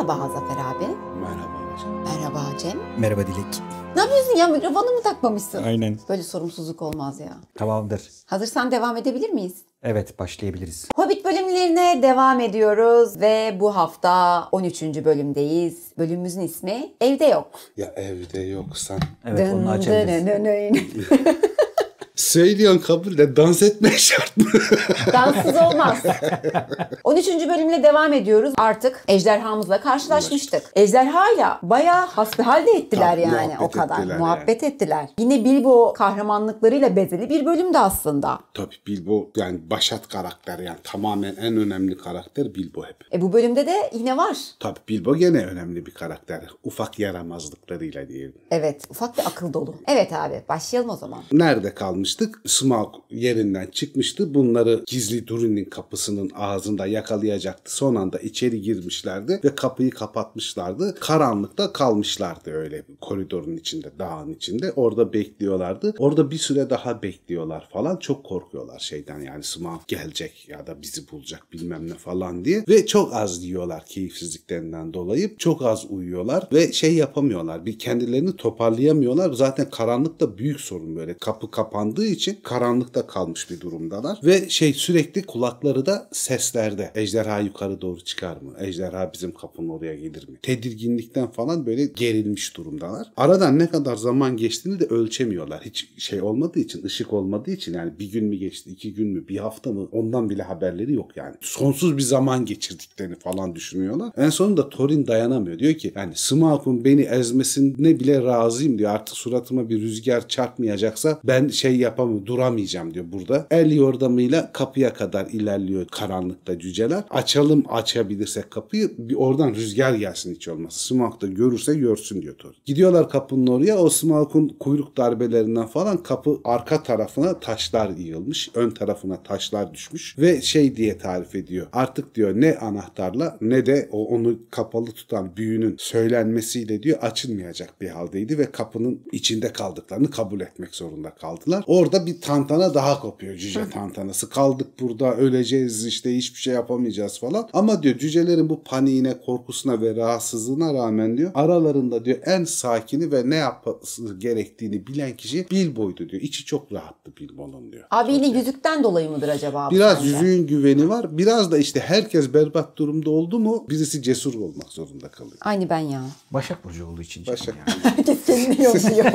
Merhaba Zafer abi. Merhaba hocam. Merhaba Cem. Merhaba Dilek. Ne yapıyorsun ya? Mikrofonu mu takmamışsın? Aynen. Böyle sorumsuzluk olmaz ya. Tamamdır. Hazırsan devam edebilir miyiz? Evet başlayabiliriz. Hobbit bölümlerine devam ediyoruz ve bu hafta 13. bölümdeyiz. Bölümümüzün ismi Evde Yok. Ya evde yoksan. Evet dın, onun açabiliriz. Söylüyorsun kabul de dans etmek şart mı? Danssız olmaz. 13. bölümle devam ediyoruz. Artık ejderhamızla karşılaşmıştık. Ejderhayla bayağı hasbihal de ettiler Tabii, yani o kadar. ettiler muhabbet ettiler. Yine Bilbo kahramanlıklarıyla bezeli bir bölümde aslında. Tabii Bilbo yani başat karakter yani tamamen en önemli karakter Bilbo hep. E bu bölümde de yine var. Tabii Bilbo gene önemli bir karakter. Ufak yaramazlıklarıyla diyelim. Evet ufak ve akıl dolu. Evet abi başlayalım o zaman. Nerede kalmış? çalışmıştık. Smaug yerinden çıkmıştı. Bunları gizli Durin'in kapısının ağzında yakalayacaktı. Son anda içeri girmişlerdi ve kapıyı kapatmışlardı. Karanlıkta kalmışlardı öyle koridorun içinde, dağın içinde. Orada bekliyorlardı. Orada bir süre daha bekliyorlar falan. Çok korkuyorlar şeyden yani Smaug gelecek ya da bizi bulacak bilmem ne falan diye. Ve çok az yiyorlar keyifsizliklerinden dolayı. Çok az uyuyorlar ve şey yapamıyorlar. Bir kendilerini toparlayamıyorlar. Zaten karanlıkta büyük sorun böyle. Kapı kapandı açıldığı için karanlıkta kalmış bir durumdalar. Ve şey sürekli kulakları da seslerde. Ejderha yukarı doğru çıkar mı? Ejderha bizim kapının oraya gelir mi? Tedirginlikten falan böyle gerilmiş durumdalar. Aradan ne kadar zaman geçtiğini de ölçemiyorlar. Hiç şey olmadığı için, ışık olmadığı için yani bir gün mü geçti, iki gün mü, bir hafta mı ondan bile haberleri yok yani. Sonsuz bir zaman geçirdiklerini falan düşünüyorlar. En sonunda Thorin dayanamıyor. Diyor ki yani Smaug'un beni ezmesine bile razıyım diyor. Artık suratıma bir rüzgar çarpmayacaksa ben şey yap yapamıyorum duramayacağım diyor burada. El yordamıyla kapıya kadar ilerliyor karanlıkta cüceler. Açalım açabilirsek kapıyı bir oradan rüzgar gelsin hiç olmaz. Smaug da görürse görsün diyor Thor. Gidiyorlar kapının oraya o Smaug'un kuyruk darbelerinden falan kapı arka tarafına taşlar yığılmış. Ön tarafına taşlar düşmüş ve şey diye tarif ediyor. Artık diyor ne anahtarla ne de o onu kapalı tutan büyünün söylenmesiyle diyor açılmayacak bir haldeydi ve kapının içinde kaldıklarını kabul etmek zorunda kaldılar. Orada bir tantana daha kopuyor cüce Hı. tantanası. Kaldık burada öleceğiz işte hiçbir şey yapamayacağız falan. Ama diyor cücelerin bu paniğine, korkusuna ve rahatsızlığına rağmen diyor aralarında diyor en sakini ve ne yapması gerektiğini bilen kişi Bilbo'ydu diyor. İçi çok rahattı Bilbo'nun diyor. Abi yine yüzükten dolayı mıdır acaba? Biraz yüzüğün güveni var. Biraz da işte herkes berbat durumda oldu mu birisi cesur olmak zorunda kalıyor. Aynı ben ya. Başak Burcu olduğu için. Başak. Yani. Herkes kendini yolluyor.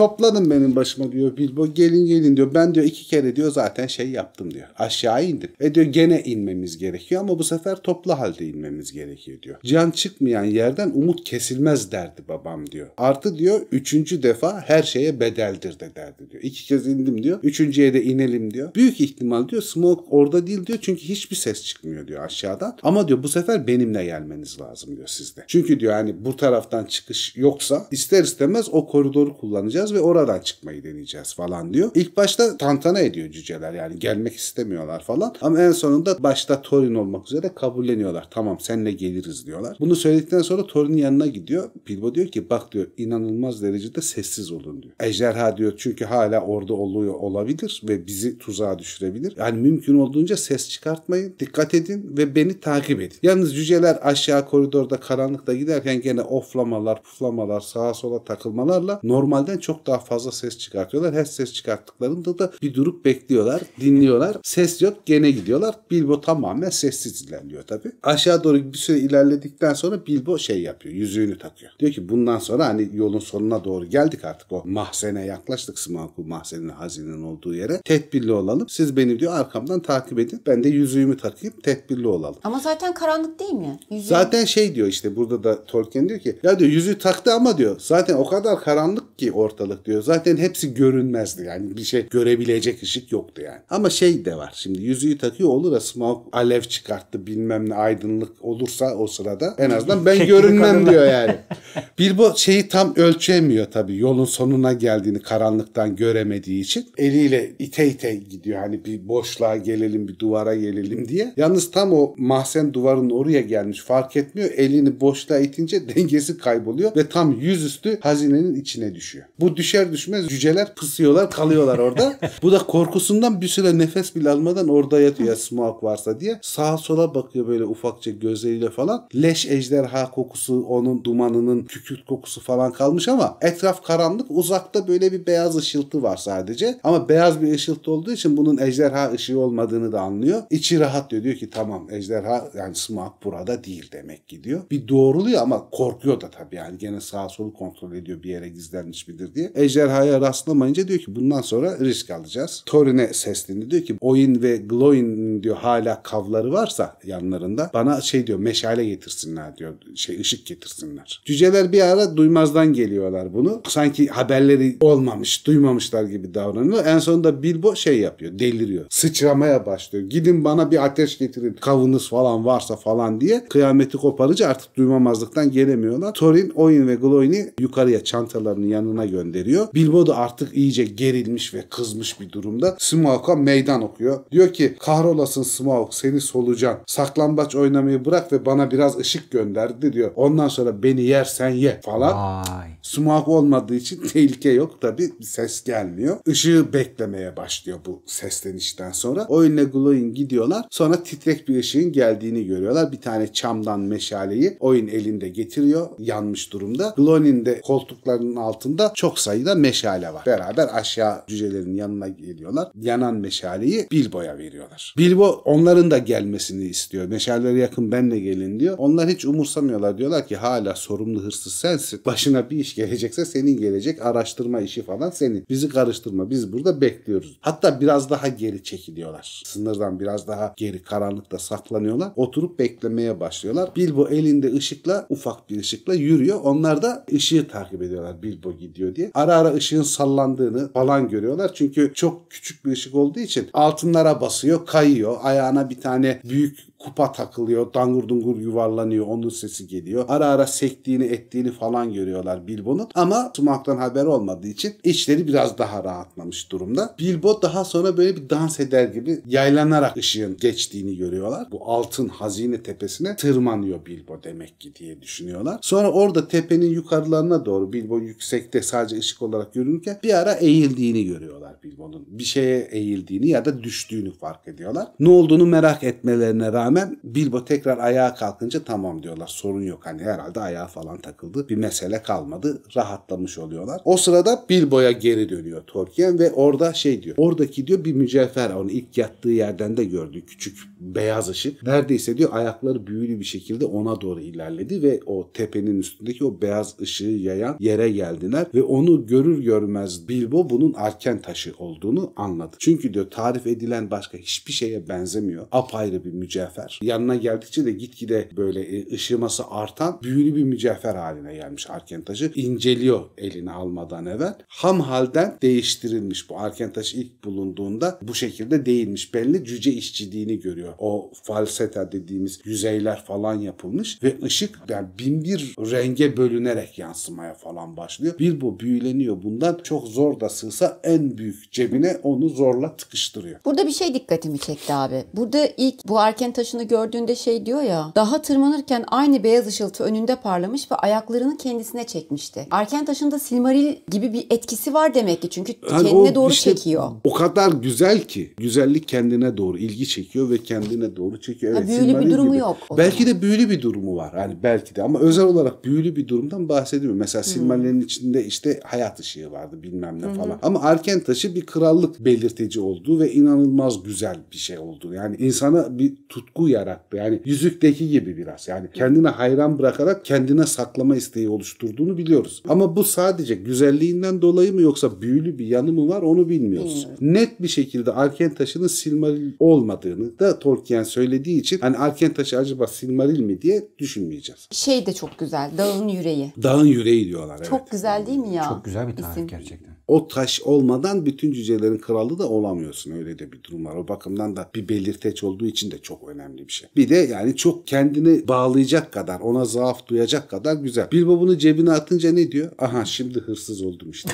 Topladım benim başıma diyor Bilbo. Gelin gelin diyor. Ben diyor iki kere diyor zaten şey yaptım diyor. Aşağı indim. E diyor gene inmemiz gerekiyor ama bu sefer toplu halde inmemiz gerekiyor diyor. Can çıkmayan yerden umut kesilmez derdi babam diyor. Artı diyor üçüncü defa her şeye bedeldir de derdi diyor. İki kez indim diyor. Üçüncüye de inelim diyor. Büyük ihtimal diyor Smoke orada değil diyor çünkü hiçbir ses çıkmıyor diyor aşağıdan. Ama diyor bu sefer benimle gelmeniz lazım diyor sizde. Çünkü diyor hani bu taraftan çıkış yoksa ister istemez o koridoru kullanacağız yapacağız ve oradan çıkmayı deneyeceğiz falan diyor. İlk başta tantana ediyor cüceler yani gelmek istemiyorlar falan. Ama en sonunda başta Thorin olmak üzere kabulleniyorlar. Tamam senle geliriz diyorlar. Bunu söyledikten sonra Thorin'in yanına gidiyor. Bilbo diyor ki bak diyor inanılmaz derecede sessiz olun diyor. Ejderha diyor çünkü hala orada oluyor olabilir ve bizi tuzağa düşürebilir. Yani mümkün olduğunca ses çıkartmayın. Dikkat edin ve beni takip edin. Yalnız cüceler aşağı koridorda karanlıkta giderken gene oflamalar, puflamalar, sağa sola takılmalarla normalden çok çok daha fazla ses çıkartıyorlar. Her ses çıkarttıklarında da bir durup bekliyorlar, dinliyorlar. Ses yok gene gidiyorlar. Bilbo tamamen sessiz ilerliyor tabii. Aşağı doğru bir süre ilerledikten sonra Bilbo şey yapıyor. Yüzüğünü takıyor. Diyor ki bundan sonra hani yolun sonuna doğru geldik artık o mahzene yaklaştık. Smaugul mahzenin hazinenin olduğu yere. Tedbirli olalım. Siz beni diyor arkamdan takip edin. Ben de yüzüğümü takayım. Tedbirli olalım. Ama zaten karanlık değil mi? Yüzüğü... Zaten şey diyor işte burada da Tolkien diyor ki ya diyor yüzüğü taktı ama diyor zaten o kadar karanlık ki orta ortalık diyor. Zaten hepsi görünmezdi yani bir şey görebilecek ışık yoktu yani. Ama şey de var şimdi yüzüğü takıyor olur asma alev çıkarttı bilmem ne aydınlık olursa o sırada en azından ben görünmem diyor yani. bu şeyi tam ölçemiyor tabii yolun sonuna geldiğini karanlıktan göremediği için eliyle ite ite gidiyor hani bir boşluğa gelelim bir duvara gelelim diye. Yalnız tam o mahzen duvarın oraya gelmiş fark etmiyor elini boşluğa itince dengesi kayboluyor ve tam yüzüstü hazinenin içine düşüyor. Bu düşer düşmez cüceler kısıyorlar kalıyorlar orada. Bu da korkusundan bir süre nefes bile almadan orada yatıyor ya varsa diye. Sağa sola bakıyor böyle ufakça gözleriyle falan. Leş ejderha kokusu onun dumanının kükürt kokusu falan kalmış ama etraf karanlık uzakta böyle bir beyaz ışıltı var sadece. Ama beyaz bir ışıltı olduğu için bunun ejderha ışığı olmadığını da anlıyor. İçi rahat diyor. Diyor ki tamam ejderha yani smoke burada değil demek ki diyor. Bir doğruluyor ama korkuyor da tabii yani gene sağa solu kontrol ediyor bir yere gizlenmiş midir diye diye. Ejderhaya rastlamayınca diyor ki bundan sonra risk alacağız. Thorin'e seslendi diyor ki Oin ve Gloin diyor hala kavları varsa yanlarında bana şey diyor meşale getirsinler diyor şey ışık getirsinler. Cüceler bir ara duymazdan geliyorlar bunu. Sanki haberleri olmamış duymamışlar gibi davranıyor. En sonunda Bilbo şey yapıyor deliriyor. Sıçramaya başlıyor. Gidin bana bir ateş getirin kavınız falan varsa falan diye kıyameti koparıcı artık duymamazlıktan gelemiyorlar. Thorin Oin ve Gloin'i yukarıya çantalarının yanına gönderiyor gönderiyor. Bilbo da artık iyice gerilmiş ve kızmış bir durumda. Smaug'a meydan okuyor. Diyor ki kahrolasın Smaug seni solucan. Saklambaç oynamayı bırak ve bana biraz ışık gönderdi diyor. Ondan sonra beni yersen ye falan. Vay. Smaug olmadığı için tehlike yok tabi ses gelmiyor. Işığı beklemeye başlıyor bu seslenişten sonra. Oyle Gloin gidiyorlar. Sonra titrek bir ışığın geldiğini görüyorlar. Bir tane çamdan meşaleyi oyun elinde getiriyor. Yanmış durumda. Gloin'in de koltuklarının altında çok sayıda meşale var. Beraber aşağı cücelerin yanına geliyorlar. Yanan meşaleyi Bilbo'ya veriyorlar. Bilbo onların da gelmesini istiyor. Meşaleleri yakın benle gelin diyor. Onlar hiç umursamıyorlar. Diyorlar ki hala sorumlu hırsız sensin. Başına bir iş gelecekse senin gelecek. Araştırma işi falan senin. Bizi karıştırma. Biz burada bekliyoruz. Hatta biraz daha geri çekiliyorlar. Sınırdan biraz daha geri karanlıkta saklanıyorlar. Oturup beklemeye başlıyorlar. Bilbo elinde ışıkla ufak bir ışıkla yürüyor. Onlar da ışığı takip ediyorlar. Bilbo gidiyor diye dolayı ara ara ışığın sallandığını falan görüyorlar. Çünkü çok küçük bir ışık olduğu için altınlara basıyor, kayıyor. Ayağına bir tane büyük kupa takılıyor, dangur dungur yuvarlanıyor, onun sesi geliyor. Ara ara sektiğini ettiğini falan görüyorlar Bilbo'nun ama Smaug'dan haber olmadığı için içleri biraz daha rahatlamış durumda. Bilbo daha sonra böyle bir dans eder gibi yaylanarak ışığın geçtiğini görüyorlar. Bu altın hazine tepesine tırmanıyor Bilbo demek ki diye düşünüyorlar. Sonra orada tepenin yukarılarına doğru Bilbo yüksekte sadece ışık olarak görünürken bir ara eğildiğini görüyorlar Bilbo'nun. Bir şeye eğildiğini ya da düştüğünü fark ediyorlar. Ne olduğunu merak etmelerine rağmen rağmen Bilbo tekrar ayağa kalkınca tamam diyorlar sorun yok hani herhalde ayağa falan takıldı bir mesele kalmadı rahatlamış oluyorlar. O sırada Bilbo'ya geri dönüyor Tolkien ve orada şey diyor oradaki diyor bir mücevher onu ilk yattığı yerden de gördü küçük beyaz ışık neredeyse diyor ayakları büyülü bir şekilde ona doğru ilerledi ve o tepenin üstündeki o beyaz ışığı yayan yere geldiler ve onu görür görmez Bilbo bunun arken taşı olduğunu anladı. Çünkü diyor tarif edilen başka hiçbir şeye benzemiyor. Apayrı bir mücevher mücevher. Yanına geldikçe de gitgide böyle e, ışıması artan büyülü bir mücevher haline gelmiş Arken taşı. İnceliyor eline almadan evvel. Ham halden değiştirilmiş bu Arken taşı ilk bulunduğunda bu şekilde değilmiş. Belli cüce işçiliğini görüyor. O falseta dediğimiz yüzeyler falan yapılmış ve ışık yani bin bir renge bölünerek yansımaya falan başlıyor. Bilbo büyüleniyor bundan. Çok zor da sığsa en büyük cebine onu zorla tıkıştırıyor. Burada bir şey dikkatimi çekti abi. Burada ilk bu Arken taşı taşını gördüğünde şey diyor ya. Daha tırmanırken aynı beyaz ışıltı önünde parlamış ve ayaklarını kendisine çekmişti. Arken taşında Silmaril gibi bir etkisi var demek ki. Çünkü yani kendine doğru işte, çekiyor. O kadar güzel ki. Güzellik kendine doğru ilgi çekiyor ve kendine doğru çekiyor. Evet, ha, büyülü bir durumu gibi. yok. Belki de büyülü bir durumu var. Hani belki de ama özel olarak büyülü bir durumdan bahsediyorum. Mesela hmm. içinde işte hayat ışığı vardı bilmem ne hmm. falan. Ama Arken taşı bir krallık belirteci olduğu ve inanılmaz güzel bir şey olduğu. Yani insana bir tutku tutku yarattı. Yani yüzükteki gibi biraz. Yani kendine hayran bırakarak kendine saklama isteği oluşturduğunu biliyoruz. Ama bu sadece güzelliğinden dolayı mı yoksa büyülü bir yanı mı var onu bilmiyoruz. Hmm. Net bir şekilde taşı'nın Silmaril olmadığını da Tolkien söylediği için hani taşı acaba Silmaril mi diye düşünmeyeceğiz. Şey de çok güzel. Dağın yüreği. Dağın yüreği diyorlar. Çok güzel değil mi ya? Çok güzel bir tarif İsim. gerçekten o taş olmadan bütün cücelerin kralı da olamıyorsun. Öyle de bir durum var. O bakımdan da bir belirteç olduğu için de çok önemli bir şey. Bir de yani çok kendini bağlayacak kadar, ona zaaf duyacak kadar güzel. Bilbo bunu cebine atınca ne diyor? Aha şimdi hırsız oldum işte.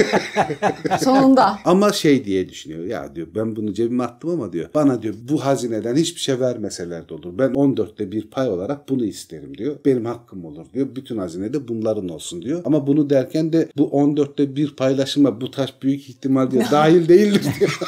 Sonunda. Ama şey diye düşünüyor. Ya diyor ben bunu cebime attım ama diyor. Bana diyor bu hazineden hiçbir şey vermeseler de olur. Ben 14'te bir pay olarak bunu isterim diyor. Benim hakkım olur diyor. Bütün hazinede bunların olsun diyor. Ama bunu derken de bu 14'te bir paylaşıma bu taş büyük ihtimal diyor dahil değildir diyor.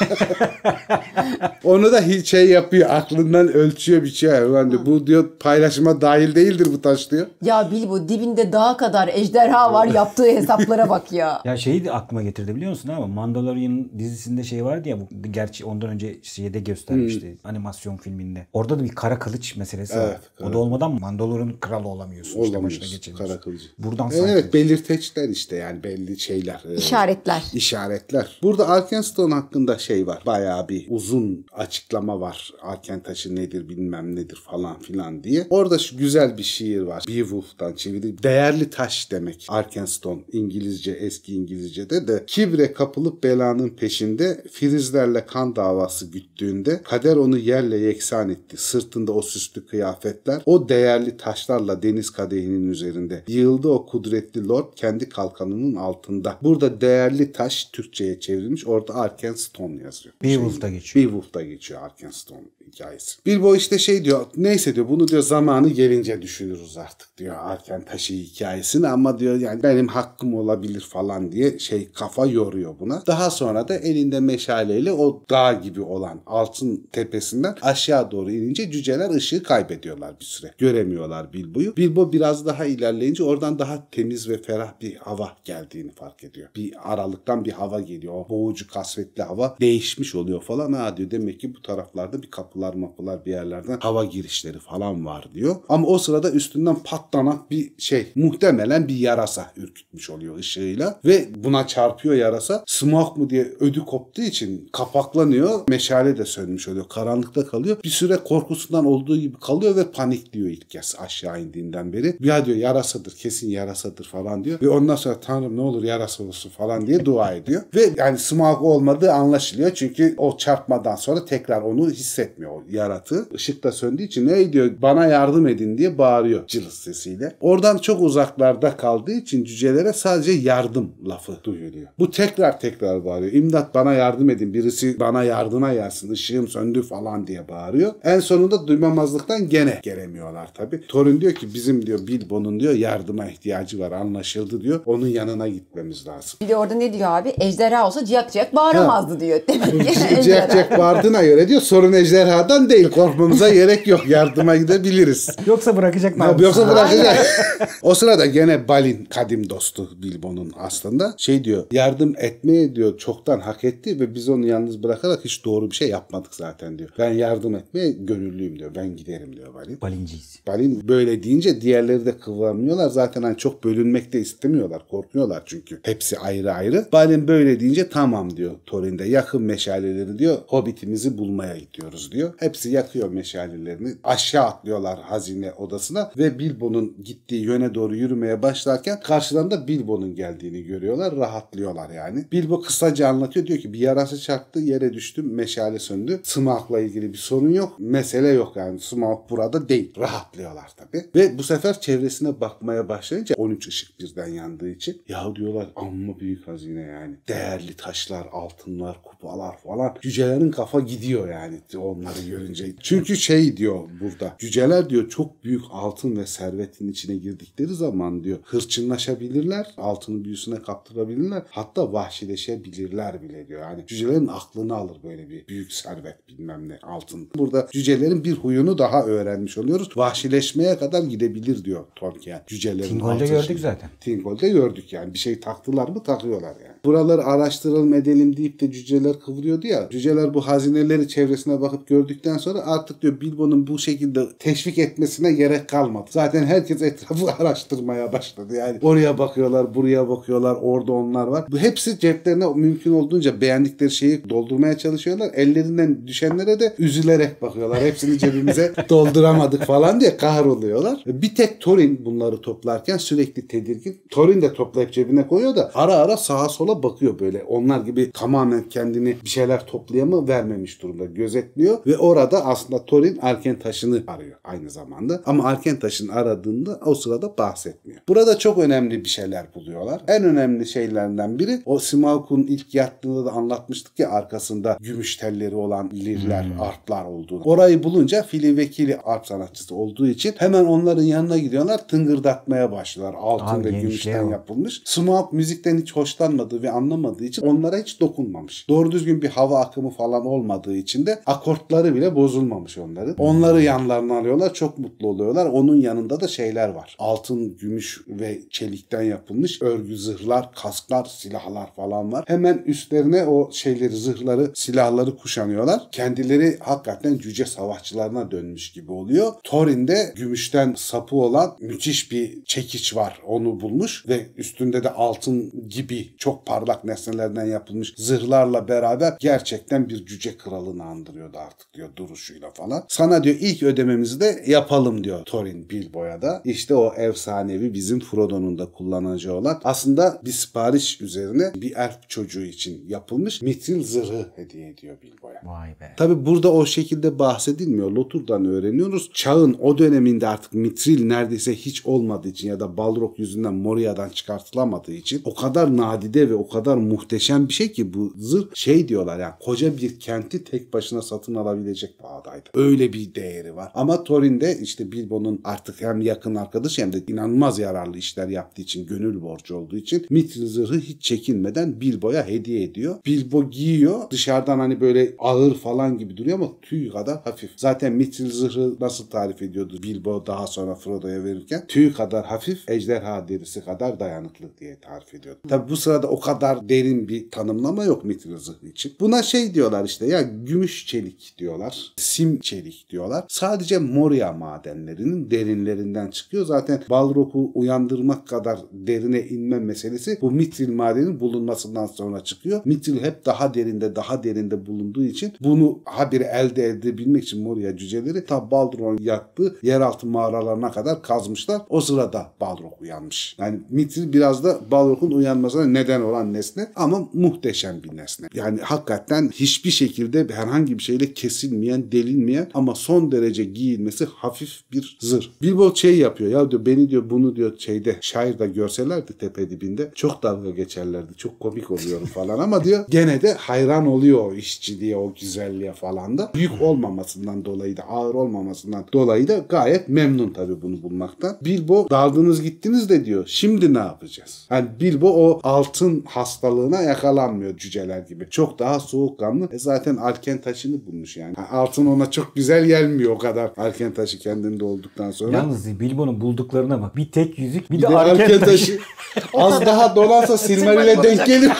Onu da hiç şey yapıyor aklından ölçüyor bir şey. Yani diyor, bu diyor paylaşıma dahil değildir bu taş diyor. Ya bil bu dibinde dağa kadar ejderha var yaptığı hesaplara bak ya. Ya şeyi de aklıma getirdi biliyor musun ama Mandalorian dizisinde şey vardı ya bu gerçi ondan önce şeyde göstermişti hmm. animasyon filminde. Orada da bir kara kılıç meselesi evet, var. Evet. O da olmadan Mandalorian kralı olamıyorsun. Olamıyorsun. İşte başına geçemiyorsun. Kara kılıcı. Buradan evet, sanki. Evet belirteçler işte yani belli şeyler. E, İşaretler. İşaretler. Burada Arkenstone hakkında şey var. Bayağı bir uzun açıklama var. Arken taşı nedir bilmem nedir falan filan diye. Orada şu güzel bir şiir var. Beowulf'tan çevirdi. Değerli taş demek. Arkenstone İngilizce eski İngilizce'de de kibre kapılıp belanın peşinde Filizlerle kan davası güttüğünde kader onu yerle yeksan etti. Sırtında o süslü kıyafetler o değerli taşlarla deniz kadehinin üzerinde. Yığıldı o kudretli lord kendi kalkanının altında. Burada değerli taş Türkçe'ye çevrilmiş. Orada Stone yazıyor. Beowulf'ta geçiyor. Beowulf'ta geçiyor Stone hikayesi. Bilbo işte şey diyor neyse diyor bunu diyor zamanı gelince düşünürüz artık diyor Arken Taşı hikayesini ama diyor yani benim hakkım olabilir falan diye şey kafa yoruyor buna. Daha sonra da elinde meşaleyle o dağ gibi olan altın tepesinden aşağı doğru inince cüceler ışığı kaybediyorlar bir süre. Göremiyorlar Bilbo'yu. Bilbo biraz daha ilerleyince oradan daha temiz ve ferah bir hava geldiğini fark ediyor. Bir aralıktan bir hava geliyor. O boğucu kasvetli hava değişmiş oluyor falan. Ha diyor demek ki bu taraflarda bir kapı kapılar mapılar bir yerlerden hava girişleri falan var diyor. Ama o sırada üstünden patlanan bir şey muhtemelen bir yarasa ürkütmüş oluyor ışığıyla ve buna çarpıyor yarasa. Smog mu diye ödü koptuğu için kapaklanıyor. Meşale de sönmüş oluyor. Karanlıkta kalıyor. Bir süre korkusundan olduğu gibi kalıyor ve panikliyor ilk kez aşağı indiğinden beri. Ya diyor yarasadır kesin yarasadır falan diyor. Ve ondan sonra tanrım ne olur yarasa olsun falan diye dua ediyor. Ve yani smog olmadığı anlaşılıyor. Çünkü o çarpmadan sonra tekrar onu hissetmiyor etmiyor o yaratı. Işık da söndüğü için ne diyor bana yardım edin diye bağırıyor cılız sesiyle. Oradan çok uzaklarda kaldığı için cücelere sadece yardım lafı duyuluyor. Bu tekrar tekrar bağırıyor. İmdat bana yardım edin birisi bana yardıma gelsin ışığım söndü falan diye bağırıyor. En sonunda duymamazlıktan gene gelemiyorlar tabi. torun diyor ki bizim diyor Bilbo'nun diyor yardıma ihtiyacı var anlaşıldı diyor. Onun yanına gitmemiz lazım. Bir de orada ne diyor abi? Ejderha olsa ciyak ciyak bağıramazdı ha. diyor. Demek ki ejderha. Ciyak ciyak bağırdığına göre diyor sorun ejderha fenadan değil. Korkmamıza gerek yok. Yardıma gidebiliriz. Yoksa bırakacak mı? Yoksa bırakacak. o sırada gene Balin kadim dostu Bilbo'nun aslında şey diyor yardım etmeye diyor çoktan hak etti ve biz onu yalnız bırakarak hiç doğru bir şey yapmadık zaten diyor. Ben yardım etmeye gönüllüyüm diyor. Ben giderim diyor Balin. Balinciyiz. Balin böyle deyince diğerleri de kıvranmıyorlar. Zaten hani çok bölünmek de istemiyorlar. Korkuyorlar çünkü. Hepsi ayrı ayrı. Balin böyle deyince tamam diyor Thorin'de. Yakın meşaleleri diyor. Hobbitimizi bulmaya gidiyoruz diyor geliyor. Hepsi yakıyor meşalelerini. Aşağı atlıyorlar hazine odasına ve Bilbo'nun gittiği yöne doğru yürümeye başlarken karşılarında Bilbo'nun geldiğini görüyorlar. Rahatlıyorlar yani. Bilbo kısaca anlatıyor. Diyor ki bir yarası çaktı yere düştüm meşale söndü. Smaug'la ilgili bir sorun yok. Mesele yok yani. Smaug burada değil. Rahatlıyorlar tabii. Ve bu sefer çevresine bakmaya başlayınca 13 ışık birden yandığı için ya diyorlar amma büyük hazine yani. Değerli taşlar, altınlar, kupalar falan. Cücelerin kafa gidiyor yani onlar bunları görünce. Çünkü şey diyor burada. Cüceler diyor çok büyük altın ve servetin içine girdikleri zaman diyor hırçınlaşabilirler. Altının büyüsüne kaptırabilirler. Hatta vahşileşebilirler bile diyor. Yani cücelerin aklını alır böyle bir büyük servet bilmem ne altın. Burada cücelerin bir huyunu daha öğrenmiş oluyoruz. Vahşileşmeye kadar gidebilir diyor Tolkien. Cücelerin Tingol'de gördük zaten. Tingol'de gördük yani. Bir şey taktılar mı takıyorlar yani buralar araştıralım edelim deyip de cüceler kıvırıyordu ya. Cüceler bu hazineleri çevresine bakıp gördükten sonra artık diyor Bilbo'nun bu şekilde teşvik etmesine gerek kalmadı. Zaten herkes etrafı araştırmaya başladı. Yani oraya bakıyorlar, buraya bakıyorlar, orada onlar var. Bu hepsi ceplerine mümkün olduğunca beğendikleri şeyi doldurmaya çalışıyorlar. Ellerinden düşenlere de üzülerek bakıyorlar. Hepsini cebimize dolduramadık falan diye kahroluyorlar. Bir tek Thorin bunları toplarken sürekli tedirgin. Thorin de toplayıp cebine koyuyor da ara ara sağa sola İstanbul'a bakıyor böyle. Onlar gibi tamamen kendini bir şeyler toplayama vermemiş durumda gözetliyor ve orada aslında Torin taşını arıyor aynı zamanda. Ama Arkentaş'ın aradığında o sırada bahsetmiyor. Burada çok önemli bir şeyler buluyorlar. En önemli şeylerden biri o Simauk'un ilk yattığında da anlatmıştık ya arkasında gümüş telleri olan lirler, hmm. artlar olduğunu. Orayı bulunca Fili Vekili arp sanatçısı olduğu için hemen onların yanına gidiyorlar tıngırdatmaya başlıyorlar. Altın Abi, ve gümüşten o. yapılmış. Simauk müzikten hiç hoşlanmadı ve anlamadığı için onlara hiç dokunmamış. Doğru düzgün bir hava akımı falan olmadığı için de akortları bile bozulmamış onların. Onları yanlarına alıyorlar çok mutlu oluyorlar. Onun yanında da şeyler var. Altın, gümüş ve çelikten yapılmış örgü zırhlar, kasklar, silahlar falan var. Hemen üstlerine o şeyleri, zırhları, silahları kuşanıyorlar. Kendileri hakikaten cüce savaşçılarına dönmüş gibi oluyor. Thorin'de gümüşten sapı olan müthiş bir çekiç var. Onu bulmuş ve üstünde de altın gibi çok parlak parlak nesnelerden yapılmış zırhlarla beraber gerçekten bir cüce kralını andırıyordu artık diyor duruşuyla falan. Sana diyor ilk ödememizi de yapalım diyor Thorin Bilbo'ya da. İşte o efsanevi bizim Frodo'nun da kullanacağı olan aslında bir sipariş üzerine bir elf çocuğu için yapılmış Mitil zırhı hediye ediyor Bilbo'ya. Vay be. Tabi burada o şekilde bahsedilmiyor. Lotur'dan öğreniyoruz. Çağın o döneminde artık mitril neredeyse hiç olmadığı için ya da Balrog yüzünden Moria'dan çıkartılamadığı için o kadar nadide ve o kadar muhteşem bir şey ki bu zırh şey diyorlar yani koca bir kenti tek başına satın alabilecek pahadaydı. Öyle bir değeri var. Ama Thorin'de işte Bilbo'nun artık hem yakın arkadaşı hem de inanılmaz yararlı işler yaptığı için gönül borcu olduğu için Mithril zırhı hiç çekinmeden Bilbo'ya hediye ediyor. Bilbo giyiyor. Dışarıdan hani böyle ağır falan gibi duruyor ama tüy kadar hafif. Zaten Mithril zırhı nasıl tarif ediyordu Bilbo daha sonra Frodo'ya verirken? Tüy kadar hafif, ejderha derisi kadar dayanıklı diye tarif ediyordu. Tabi bu sırada o kadar kadar derin bir tanımlama yok metil zırhı için. Buna şey diyorlar işte ya gümüş çelik diyorlar, sim çelik diyorlar. Sadece Moria madenlerinin derinlerinden çıkıyor. Zaten Balrog'u uyandırmak kadar derine inme meselesi bu mitril madenin bulunmasından sonra çıkıyor. Mitril hep daha derinde daha derinde bulunduğu için bunu habire elde edebilmek için Moria cüceleri ta Baldron yaktığı yeraltı mağaralarına kadar kazmışlar. O sırada Balrog uyanmış. Yani mitril biraz da Balrog'un uyanmasına neden olan olan nesne ama muhteşem bir nesne. Yani hakikaten hiçbir şekilde herhangi bir şeyle kesilmeyen, delinmeyen ama son derece giyilmesi hafif bir zırh. Bilbo şey yapıyor ya diyor beni diyor bunu diyor şeyde şairde görselerdi tepe dibinde çok dalga geçerlerdi. Çok komik oluyorum falan ama diyor gene de hayran oluyor o diye o güzelliğe falan da. Büyük olmamasından dolayı da, ağır olmamasından dolayı da gayet memnun tabii bunu bulmaktan. Bilbo daldınız gittiniz de diyor. Şimdi ne yapacağız? Yani Bilbo o altın hastalığına yakalanmıyor cüceler gibi. Çok daha soğukkanlı. E zaten alken taşını bulmuş yani. Altın ona çok güzel gelmiyor o kadar alken taşı kendinde olduktan sonra. Yalnız Bilbo'nun bulduklarına bak. Bir tek yüzük bir, bir de, de arken, arken taşı. Az daha dolansa Silmaril'e denk gelir.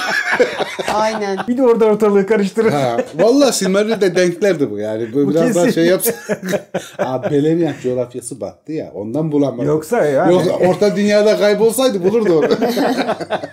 Aynen. Bir de orada ortalığı karıştırır. valla valla Silmaril'de denklerdi bu yani. Böyle bu biraz kesin. daha şey yapsa. Abi Beleriand coğrafyası battı ya. Ondan bulamadı. Yoksa yani. Yoksa orta dünyada kaybolsaydı bulurdu onu.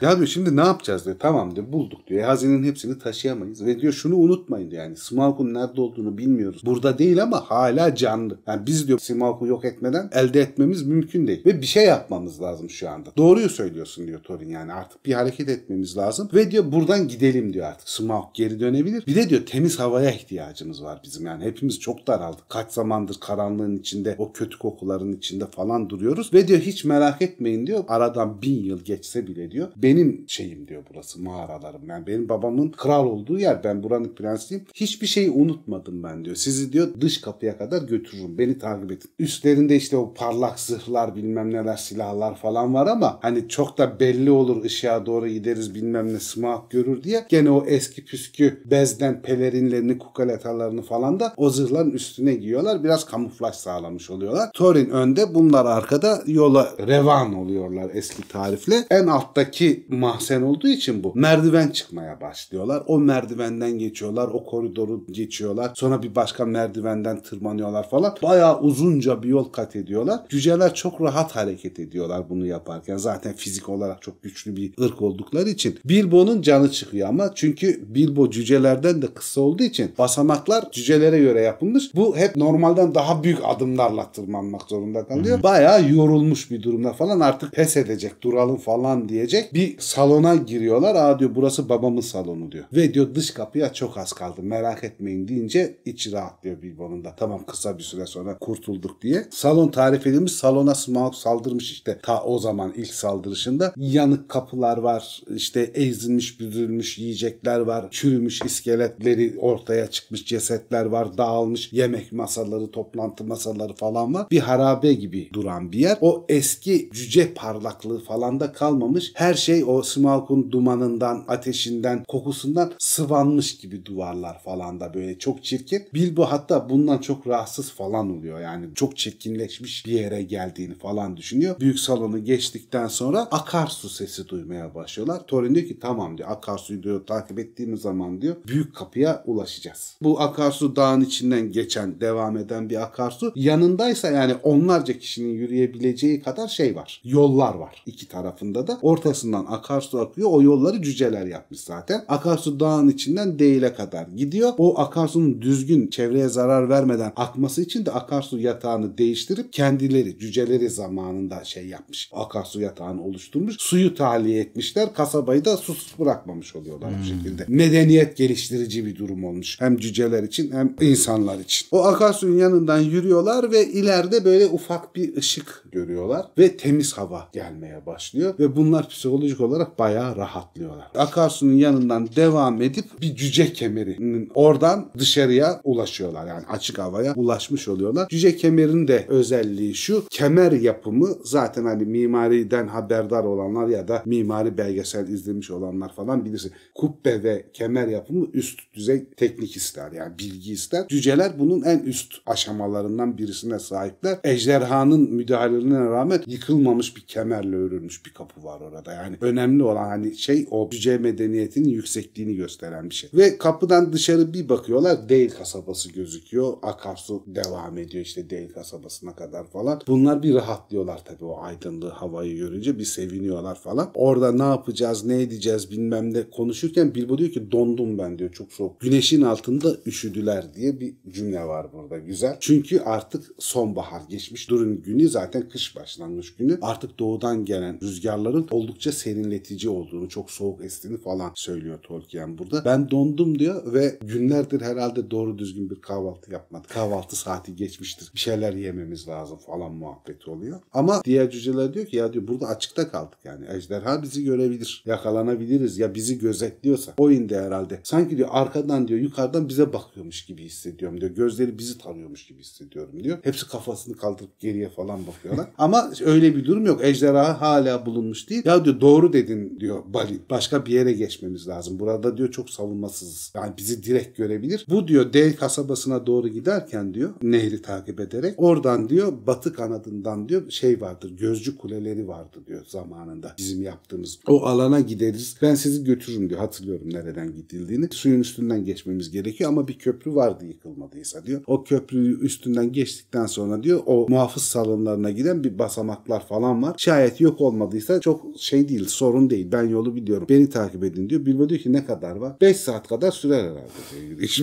ya şimdi ne yap yapacağız diyor. Tamam diyor bulduk diyor. E, hazinenin hepsini taşıyamayız. Ve diyor şunu unutmayın diyor. Yani Smaug'un nerede olduğunu bilmiyoruz. Burada değil ama hala canlı. Yani biz diyor Smaug'u yok etmeden elde etmemiz mümkün değil. Ve bir şey yapmamız lazım şu anda. Doğruyu söylüyorsun diyor Thorin yani artık bir hareket etmemiz lazım. Ve diyor buradan gidelim diyor artık. Smaug geri dönebilir. Bir de diyor temiz havaya ihtiyacımız var bizim. Yani hepimiz çok daraldık. Kaç zamandır karanlığın içinde o kötü kokuların içinde falan duruyoruz. Ve diyor hiç merak etmeyin diyor. Aradan bin yıl geçse bile diyor. Benim şeyim diyor burası mağaralarım. Yani benim babamın kral olduğu yer ben buranın prensiyim. Hiçbir şeyi unutmadım ben diyor. Sizi diyor dış kapıya kadar götürürüm. Beni takip edin. Üstlerinde işte o parlak zırhlar bilmem neler silahlar falan var ama hani çok da belli olur ışığa doğru gideriz bilmem ne smak görür diye. Gene o eski püskü bezden pelerinlerini kukaletalarını falan da o zırhların üstüne giyiyorlar. Biraz kamuflaj sağlamış oluyorlar. Thorin önde bunlar arkada yola revan oluyorlar eski tarifle. En alttaki mahzen oldu olduğu için bu. Merdiven çıkmaya başlıyorlar. O merdivenden geçiyorlar. O koridoru geçiyorlar. Sonra bir başka merdivenden tırmanıyorlar falan. Bayağı uzunca bir yol kat ediyorlar. Cüceler çok rahat hareket ediyorlar bunu yaparken. Zaten fizik olarak çok güçlü bir ırk oldukları için. Bilbo'nun canı çıkıyor ama çünkü Bilbo cücelerden de kısa olduğu için basamaklar cücelere göre yapılmış. Bu hep normalden daha büyük adımlarla tırmanmak zorunda kalıyor. Hı Bayağı yorulmuş bir durumda falan artık pes edecek duralım falan diyecek. Bir salona giriyorlar. Aa diyor burası babamın salonu diyor. Ve diyor dış kapıya çok az kaldı merak etmeyin deyince içi rahatlıyor Bilbo'nun da. Tamam kısa bir süre sonra kurtulduk diye. Salon tarif edilmiş salona Smaug saldırmış işte ta o zaman ilk saldırışında. Yanık kapılar var işte ezilmiş büzülmüş yiyecekler var. Çürümüş iskeletleri ortaya çıkmış cesetler var. Dağılmış yemek masaları toplantı masaları falan var. Bir harabe gibi duran bir yer. O eski cüce parlaklığı falan da kalmamış. Her şey o Smaug'un onun dumanından, ateşinden, kokusundan sıvanmış gibi duvarlar falan da böyle çok çirkin. Bilbo hatta bundan çok rahatsız falan oluyor. Yani çok çirkinleşmiş bir yere geldiğini falan düşünüyor. Büyük salonu geçtikten sonra akarsu sesi duymaya başlıyorlar. Thorin diyor ki tamam diyor akarsuyu diyor takip ettiğimiz zaman diyor büyük kapıya ulaşacağız. Bu akarsu dağın içinden geçen devam eden bir akarsu yanındaysa yani onlarca kişinin yürüyebileceği kadar şey var. Yollar var iki tarafında da. Ortasından akarsu akıyor. O yolları cüceler yapmış zaten. Akarsu dağın içinden değile kadar gidiyor. O akarsunun düzgün çevreye zarar vermeden akması için de akarsu yatağını değiştirip kendileri cüceleri zamanında şey yapmış. Akarsu yatağını oluşturmuş. Suyu tahliye etmişler. Kasabayı da susuz bırakmamış oluyorlar hmm. bu şekilde. Medeniyet geliştirici bir durum olmuş. Hem cüceler için hem insanlar için. O akarsuyun yanından yürüyorlar ve ileride böyle ufak bir ışık görüyorlar ve temiz hava gelmeye başlıyor ve bunlar psikolojik olarak bayağı rahatlıyorlar. Akarsu'nun yanından devam edip bir cüce kemerinin oradan dışarıya ulaşıyorlar. Yani açık havaya ulaşmış oluyorlar. Cüce kemerin de özelliği şu. Kemer yapımı zaten hani mimariden haberdar olanlar ya da mimari belgesel izlemiş olanlar falan bilirsin. Kubbe ve kemer yapımı üst düzey teknik ister yani bilgi ister. Cüceler bunun en üst aşamalarından birisine sahipler. Ejderhanın müdahalelerine rağmen yıkılmamış bir kemerle örülmüş bir kapı var orada. Yani önemli olan hani yani şey o cüce medeniyetinin yüksekliğini gösteren bir şey. Ve kapıdan dışarı bir bakıyorlar Değil kasabası gözüküyor. Akarsu devam ediyor işte Değil kasabasına kadar falan. Bunlar bir rahatlıyorlar tabii o aydınlığı havayı görünce bir seviniyorlar falan. Orada ne yapacağız ne edeceğiz bilmem ne konuşurken Bilbo diyor ki dondum ben diyor çok soğuk. Güneşin altında üşüdüler diye bir cümle var burada güzel. Çünkü artık sonbahar geçmiş durum günü zaten kış başlanmış günü. Artık doğudan gelen rüzgarların oldukça serinletici oldu olduğunu, çok soğuk estiğini falan söylüyor Tolkien burada. Ben dondum diyor ve günlerdir herhalde doğru düzgün bir kahvaltı yapmadık. Kahvaltı saati geçmiştir. Bir şeyler yememiz lazım falan muhabbeti oluyor. Ama diğer cüceler diyor ki ya diyor burada açıkta kaldık yani. Ejderha bizi görebilir. Yakalanabiliriz ya bizi gözetliyorsa. O indi herhalde. Sanki diyor arkadan diyor yukarıdan bize bakıyormuş gibi hissediyorum diyor. Gözleri bizi tanıyormuş gibi hissediyorum diyor. Hepsi kafasını kaldırıp geriye falan bakıyorlar. Ama öyle bir durum yok. Ejderha hala bulunmuş değil. Ya diyor doğru dedin diyor Bali başka bir yere geçmemiz lazım. Burada diyor çok savunmasız. Yani bizi direkt görebilir. Bu diyor D kasabasına doğru giderken diyor nehri takip ederek oradan diyor batı kanadından diyor şey vardır gözcü kuleleri vardı diyor zamanında bizim yaptığımız. O alana gideriz. Ben sizi götürürüm diyor. Hatırlıyorum nereden gidildiğini. Suyun üstünden geçmemiz gerekiyor ama bir köprü vardı yıkılmadıysa diyor. O köprüyü üstünden geçtikten sonra diyor o muhafız salonlarına giden bir basamaklar falan var. Şayet yok olmadıysa çok şey değil sorun değil. Ben yolu biliyorum. Beni takip edin diyor. Bilbo diyor ki ne kadar var? 5 saat kadar sürer herhalde diyor yürüyüş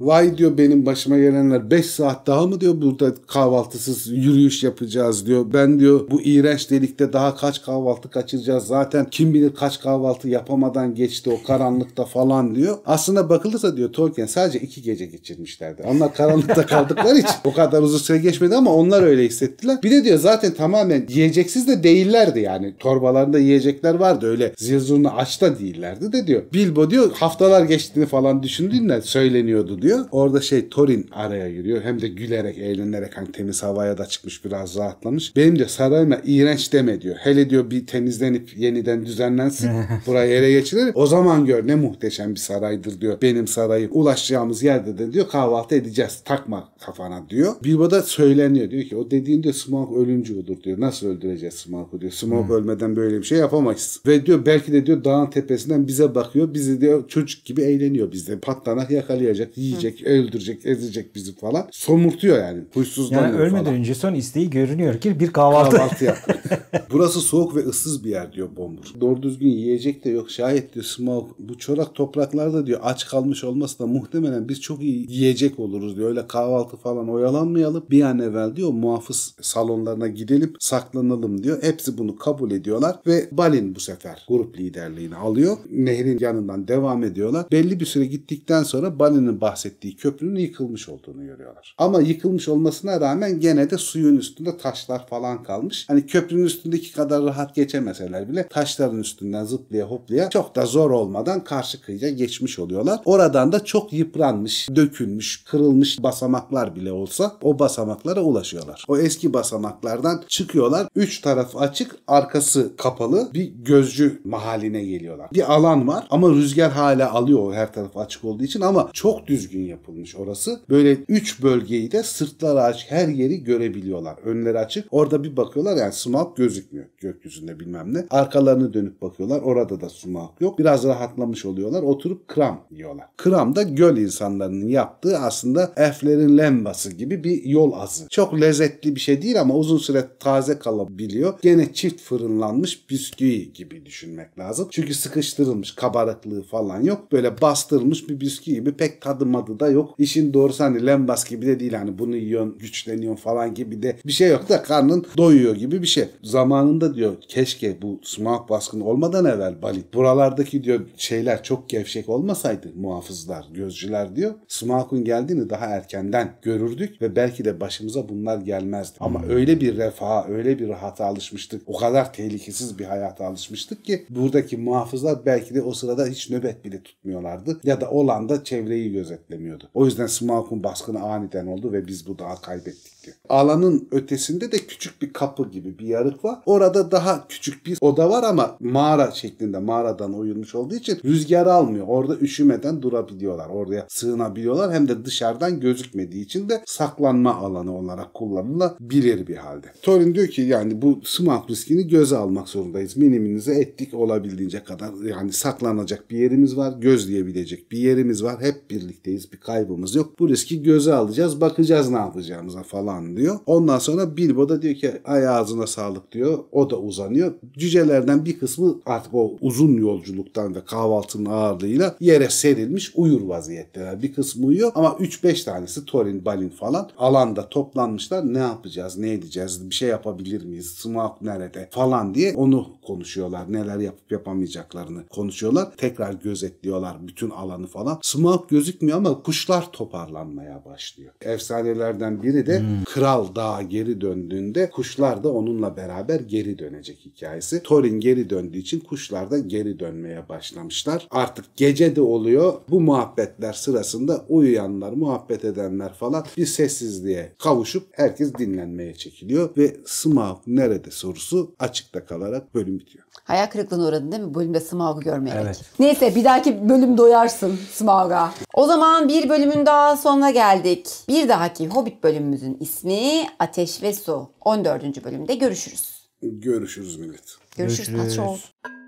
Vay diyor benim başıma gelenler 5 saat daha mı diyor burada kahvaltısız yürüyüş yapacağız diyor. Ben diyor bu iğrenç delikte daha kaç kahvaltı kaçıracağız zaten kim bilir kaç kahvaltı yapamadan geçti o karanlıkta falan diyor. Aslında bakılırsa diyor Tolkien sadece iki gece geçirmişlerdi. Onlar karanlıkta kaldıkları için o kadar uzun süre geçmedi ama onlar öyle hissettiler. Bir de diyor zaten tamamen yiyeceksiz de değillerdi yani. Torbalarında yiyecekler vardı öyle zil açta değillerdi de diyor. Bilbo diyor haftalar geçtiğini falan düşündüğünde söyleniyordu diyor. Orada şey Torin araya giriyor. Hem de gülerek eğlenerek hani temiz havaya da çıkmış biraz rahatlamış. Benim de sarayıma iğrenç deme diyor. Hele diyor bir temizlenip yeniden düzenlensin. burayı ele geçirir. O zaman gör ne muhteşem bir saraydır diyor. Benim sarayı ulaşacağımız yerde de diyor kahvaltı edeceğiz. Takma kafana diyor. Bilbo da söyleniyor. Diyor ki o dediğin diyor Smaug ölüncü olur diyor. Nasıl öldüreceğiz Smaug'u diyor. Smaug hmm. ölmeden böyle bir şey yapamayız. Ve diyor belki de diyor dağın tepesinden bize bakıyor. Bizi diyor çocuk gibi eğleniyor bizde. Patlanak yakalayacak, yiyecek, Hı. öldürecek, ezecek bizi falan. Somurtuyor yani. huysuzdan yani ölmeden falan. önce son isteği görünüyor ki bir kahvaltı. Kahvaltı yap. Burası soğuk ve ıssız bir yer diyor Bombur. Doğru düzgün yiyecek de yok. Şayet diyor Smaug bu çorak topraklarda diyor aç kalmış olması da muhtemelen biz çok iyi yiyecek oluruz diyor. Öyle kahvaltı falan oyalanmayalım. Bir an evvel diyor muhafız salonlarına gidelim saklanalım diyor. Hepsi bunu kabul ediyorlar ve Balin bu sefer tekrar grup liderliğini alıyor. Nehrin yanından devam ediyorlar. Belli bir süre gittikten sonra Balin'in bahsettiği köprünün yıkılmış olduğunu görüyorlar. Ama yıkılmış olmasına rağmen gene de suyun üstünde taşlar falan kalmış. Hani köprünün üstündeki kadar rahat geçemeseler bile taşların üstünden zıplaya hoplaya çok da zor olmadan karşı kıyıya geçmiş oluyorlar. Oradan da çok yıpranmış, dökülmüş, kırılmış basamaklar bile olsa o basamaklara ulaşıyorlar. O eski basamaklardan çıkıyorlar. Üç taraf açık, arkası kapalı bir gözcü gücü mahaline geliyorlar. Bir alan var ama rüzgar hala alıyor her tarafı açık olduğu için ama çok düzgün yapılmış orası. Böyle 3 bölgeyi de sırtları aç her yeri görebiliyorlar. Önleri açık. Orada bir bakıyorlar yani sumak gözükmüyor gökyüzünde bilmem ne. Arkalarını dönüp bakıyorlar. Orada da sumak yok. Biraz rahatlamış oluyorlar. Oturup kram yiyorlar. Kram da göl insanlarının yaptığı aslında elflerin lembası gibi bir yol azı. Çok lezzetli bir şey değil ama uzun süre taze kalabiliyor. Gene çift fırınlanmış bisküvi gibi gibi düşünmek lazım. Çünkü sıkıştırılmış kabarıklığı falan yok. Böyle bastırılmış bir bisküvi gibi pek tadı madı da yok. İşin doğrusu hani lembas gibi de değil hani bunu yiyorsun güçleniyorsun falan gibi de bir şey yok da karnın doyuyor gibi bir şey. Zamanında diyor keşke bu smog baskını olmadan evvel Bali buralardaki diyor şeyler çok gevşek olmasaydı muhafızlar, gözcüler diyor. Smog'un geldiğini daha erkenden görürdük ve belki de başımıza bunlar gelmezdi. Ama öyle bir refaha, öyle bir rahata alışmıştık. O kadar tehlikesiz bir hayata alışmıştık konuşmuştuk ki buradaki muhafızlar belki de o sırada hiç nöbet bile tutmuyorlardı ya da olan da çevreyi gözetlemiyordu. O yüzden Smaug'un baskını aniden oldu ve biz bu dağı kaybettik. Alanın ötesinde de küçük bir kapı gibi bir yarık var. Orada daha küçük bir oda var ama mağara şeklinde mağaradan oyulmuş olduğu için rüzgar almıyor. Orada üşümeden durabiliyorlar. Oraya sığınabiliyorlar. Hem de dışarıdan gözükmediği için de saklanma alanı olarak kullanılabilir bir halde. Thorin diyor ki yani bu smog riskini göze almak zorundayız. Miniminize ettik olabildiğince kadar. Yani saklanacak bir yerimiz var. Gözleyebilecek bir yerimiz var. Hep birlikteyiz. Bir kaybımız yok. Bu riski göze alacağız. Bakacağız ne yapacağımıza falan falan diyor. Ondan sonra Bilbo da diyor ki ay ağzına sağlık diyor. O da uzanıyor. Cücelerden bir kısmı artık o uzun yolculuktan ve kahvaltının ağırlığıyla yere serilmiş uyur vaziyetteler. Bir kısmı uyuyor ama 3-5 tanesi Thorin, Balin falan alanda toplanmışlar. Ne yapacağız, ne edeceğiz, bir şey yapabilir miyiz, Smaug nerede falan diye onu konuşuyorlar. Neler yapıp yapamayacaklarını konuşuyorlar. Tekrar gözetliyorlar bütün alanı falan. Smaug gözükmüyor ama kuşlar toparlanmaya başlıyor. Efsanelerden biri de hmm. Kral dağa geri döndüğünde kuşlar da onunla beraber geri dönecek hikayesi. Thorin geri döndüğü için kuşlar da geri dönmeye başlamışlar. Artık gece de oluyor. Bu muhabbetler sırasında uyuyanlar, muhabbet edenler falan bir sessizliğe kavuşup herkes dinlenmeye çekiliyor ve Smaug nerede sorusu açıkta kalarak bölüm bitiyor. Hayal kırıklığına uğradın değil mi? Bölümde Smaug'u görmeyerek. Evet. Neyse bir dahaki bölüm doyarsın Smaug'a. O zaman bir bölümün daha sonuna geldik. Bir dahaki Hobbit bölümümüzün ismi Ateş ve Su. 14. bölümde görüşürüz. Görüşürüz millet. Görüşürüz. Görüşürüz. Patrol.